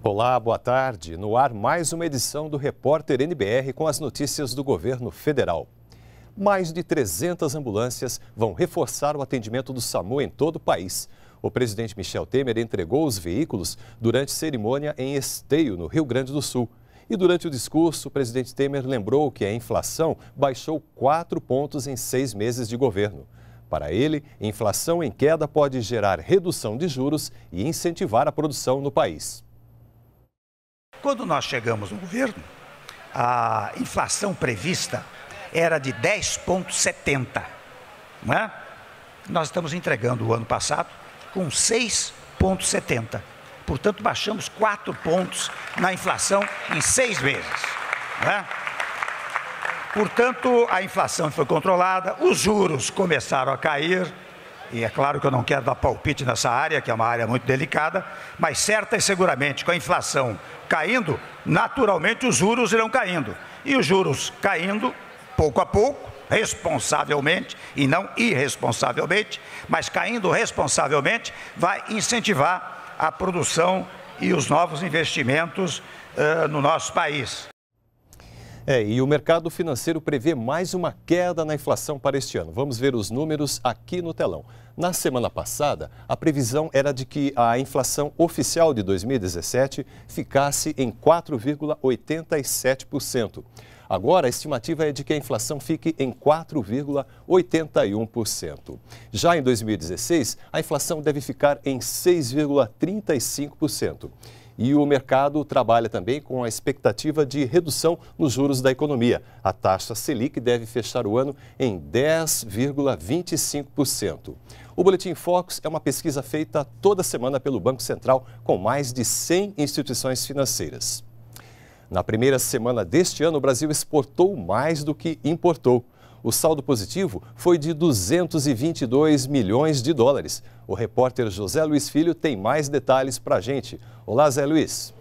Olá, boa tarde. No ar, mais uma edição do Repórter NBR com as notícias do governo federal. Mais de 300 ambulâncias vão reforçar o atendimento do SAMU em todo o país. O presidente Michel Temer entregou os veículos durante cerimônia em Esteio, no Rio Grande do Sul. E durante o discurso, o presidente Temer lembrou que a inflação baixou quatro pontos em seis meses de governo. Para ele, inflação em queda pode gerar redução de juros e incentivar a produção no país. Quando nós chegamos no governo, a inflação prevista era de 10,70. Não é? Nós estamos entregando o ano passado com 6,70. Portanto, baixamos 4 pontos na inflação em seis meses. Não é? Portanto, a inflação foi controlada, os juros começaram a cair, e é claro que eu não quero dar palpite nessa área, que é uma área muito delicada, mas certa e seguramente, com a inflação caindo, naturalmente os juros irão caindo. E os juros caindo, pouco a pouco, responsavelmente e não irresponsavelmente, mas caindo responsavelmente, vai incentivar a produção e os novos investimentos uh, no nosso país. É, e o mercado financeiro prevê mais uma queda na inflação para este ano. Vamos ver os números aqui no telão. Na semana passada, a previsão era de que a inflação oficial de 2017 ficasse em 4,87%. Agora, a estimativa é de que a inflação fique em 4,81%. Já em 2016, a inflação deve ficar em 6,35%. E o mercado trabalha também com a expectativa de redução nos juros da economia. A taxa Selic deve fechar o ano em 10,25%. O Boletim Focus é uma pesquisa feita toda semana pelo Banco Central com mais de 100 instituições financeiras. Na primeira semana deste ano, o Brasil exportou mais do que importou o saldo positivo foi de 222 milhões de dólares. O repórter José Luiz Filho tem mais detalhes para a gente. Olá, Zé Luiz.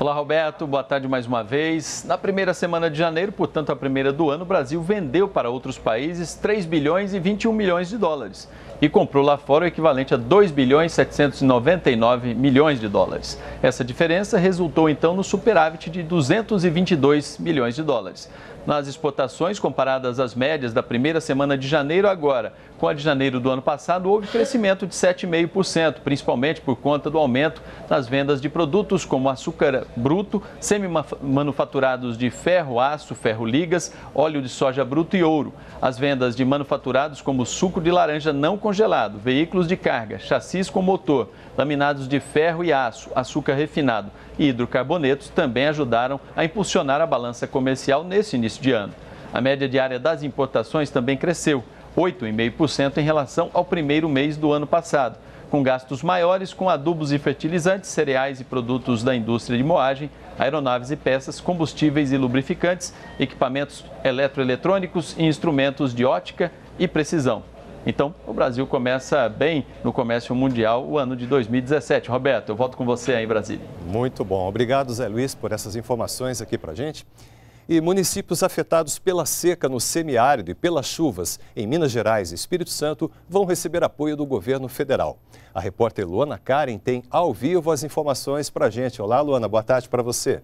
Olá, Roberto. Boa tarde mais uma vez. Na primeira semana de janeiro, portanto, a primeira do ano, o Brasil vendeu para outros países 3 bilhões e 21 milhões de dólares e comprou lá fora o equivalente a 2 bilhões 799 milhões de dólares. Essa diferença resultou então no superávit de 222 milhões de dólares. Nas exportações comparadas às médias da primeira semana de janeiro agora com a de janeiro do ano passado, houve crescimento de 7,5%, principalmente por conta do aumento nas vendas de produtos como açúcar, bruto, semi-manufaturados de ferro, aço, ferro-ligas, óleo de soja bruto e ouro. As vendas de manufaturados como suco de laranja não congelado, veículos de carga, chassis com motor, laminados de ferro e aço, açúcar refinado e hidrocarbonetos também ajudaram a impulsionar a balança comercial nesse início de ano. A média diária das importações também cresceu, 8,5% em relação ao primeiro mês do ano passado com gastos maiores com adubos e fertilizantes, cereais e produtos da indústria de moagem, aeronaves e peças, combustíveis e lubrificantes, equipamentos eletroeletrônicos e instrumentos de ótica e precisão. Então, o Brasil começa bem no comércio mundial o ano de 2017. Roberto, eu volto com você aí em Brasília. Muito bom. Obrigado, Zé Luiz, por essas informações aqui para a gente. E municípios afetados pela seca no semiárido e pelas chuvas em Minas Gerais e Espírito Santo vão receber apoio do governo federal. A repórter Luana Karen tem ao vivo as informações para a gente. Olá, Luana, boa tarde para você.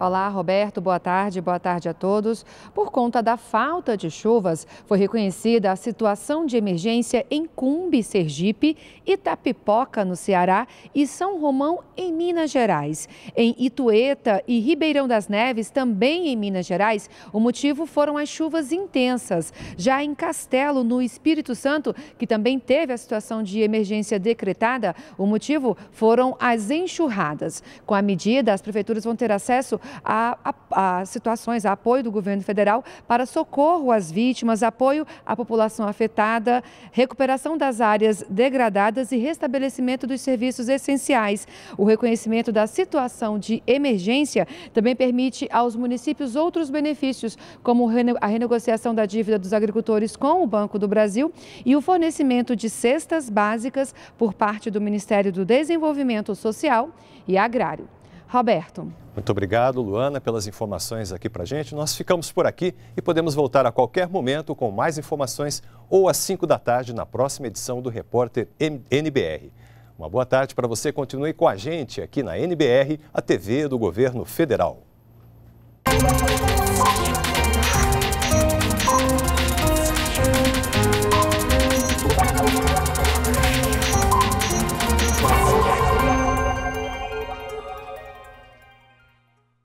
Olá, Roberto. Boa tarde. Boa tarde a todos. Por conta da falta de chuvas, foi reconhecida a situação de emergência em Cumbi, Sergipe, Itapipoca, no Ceará, e São Romão, em Minas Gerais. Em Itueta e Ribeirão das Neves, também em Minas Gerais, o motivo foram as chuvas intensas. Já em Castelo, no Espírito Santo, que também teve a situação de emergência decretada, o motivo foram as enxurradas. Com a medida, as prefeituras vão ter acesso a, a, a situações, a apoio do governo federal para socorro às vítimas, apoio à população afetada, recuperação das áreas degradadas e restabelecimento dos serviços essenciais. O reconhecimento da situação de emergência também permite aos municípios outros benefícios, como a renegociação da dívida dos agricultores com o Banco do Brasil e o fornecimento de cestas básicas por parte do Ministério do Desenvolvimento Social e Agrário. Roberto. Muito obrigado, Luana, pelas informações aqui para gente. Nós ficamos por aqui e podemos voltar a qualquer momento com mais informações ou às 5 da tarde na próxima edição do Repórter NBR. Uma boa tarde para você. Continue com a gente aqui na NBR, a TV do Governo Federal.